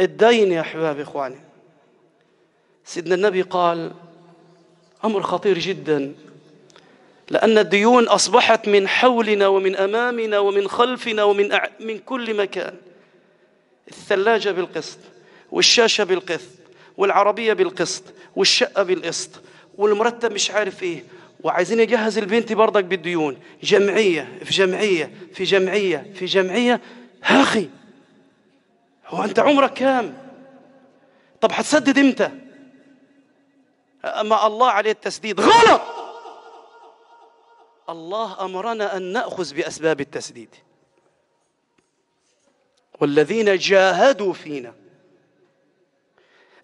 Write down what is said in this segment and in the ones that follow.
الدين يا احبابي اخواني سيدنا النبي قال امر خطير جدا لان الديون اصبحت من حولنا ومن امامنا ومن خلفنا ومن أع... من كل مكان الثلاجه بالقسط والشاشه بالقسط والعربيه بالقسط والشقه بالقسط والمرتب مش عارف ايه وعايزين يجهز البنت برضك بالديون جمعيه في جمعيه في جمعيه في جمعيه, في جمعية. اخي هو أنت عمرك كام طب هتسدد إمتى أما الله عليه التسديد غلط الله أمرنا أن نأخذ بأسباب التسديد والذين جاهدوا فينا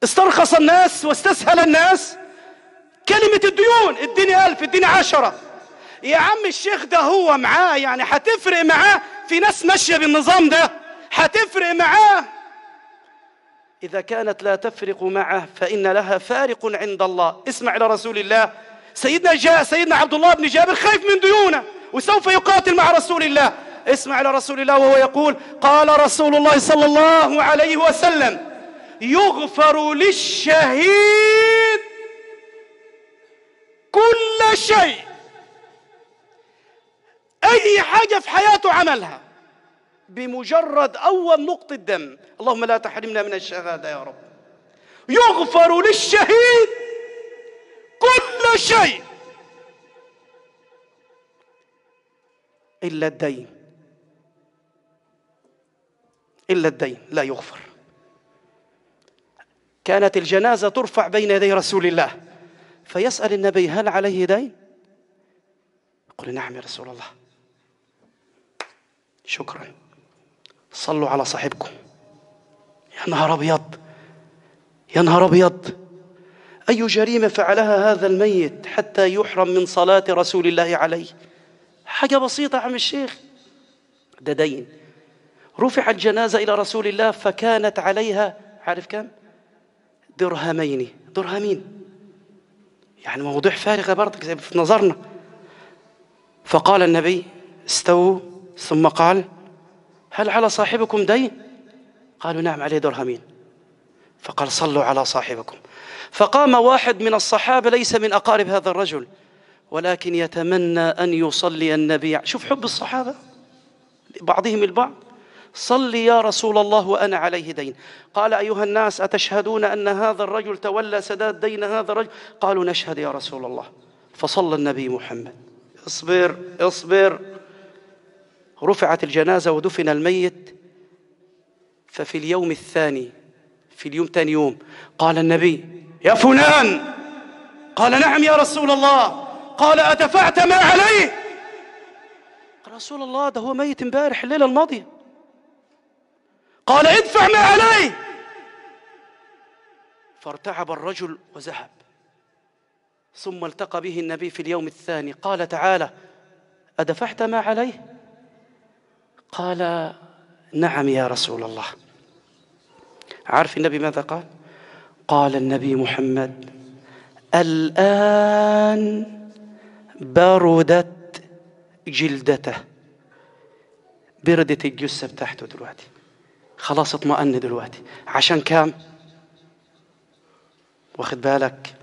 استرخص الناس واستسهل الناس كلمة الديون اديني ألف اديني عشرة يا عم الشيخ ده هو معاه يعني هتفرق معاه في ناس ماشية بالنظام ده هتفرق معاه إذا كانت لا تفرق معه فإن لها فارق عند الله اسمع إلى رسول الله سيدنا جاء سيدنا عبد الله بن جابر خايف من ديونه وسوف يقاتل مع رسول الله اسمع إلى رسول الله وهو يقول قال رسول الله صلى الله عليه وسلم يغفر للشهيد كل شيء أي حاجة في حياته عملها بمجرد أول نقطة دم اللهم لا تحرمنا من الشهادة يا رب يغفر للشهيد كل شيء إلا الدين إلا الدين لا يغفر كانت الجنازة ترفع بين يدي رسول الله فيسأل النبي هل عليه دين؟ يقول نعم يا رسول الله شكرا صلوا على صاحبكم يا نهار ابيض يا نهار ابيض اي جريمه فعلها هذا الميت حتى يحرم من صلاه رسول الله عليه حاجه بسيطه يا عم الشيخ ده دين رفعت جنازه الى رسول الله فكانت عليها عارف كم درهمين درهمين يعني موضوع فارغ برضك في نظرنا فقال النبي استووا ثم قال هل على صاحبكم دين قالوا نعم عليه درهمين فقال صلوا على صاحبكم فقام واحد من الصحابه ليس من اقارب هذا الرجل ولكن يتمنى ان يصلي النبي شوف حب الصحابه بعضهم البعض صل يا رسول الله وأنا عليه دين قال أيها الناس أتشهدون أن هذا الرجل تولى سداد دين هذا الرجل قالوا نشهد يا رسول الله فصلى النبي محمد اصبر اصبر رفعت الجنازة ودفن الميت ففي اليوم الثاني في اليوم ثاني يوم قال النبي يا فلان قال نعم يا رسول الله قال أدفعت ما عليه قال رسول الله ده هو ميت امبارح الليلة الماضية قال ادفع ما عليه فارتعب الرجل وذهب ثم التقى به النبي في اليوم الثاني قال تعالى أدفعت ما عليه قال نعم يا رسول الله عارف النبي ماذا قال قال النبي محمد الآن بردت جلدته بردت الجثة بتاعته دلوقتي خلاص اطمأن دلوقتي عشان كام واخد بالك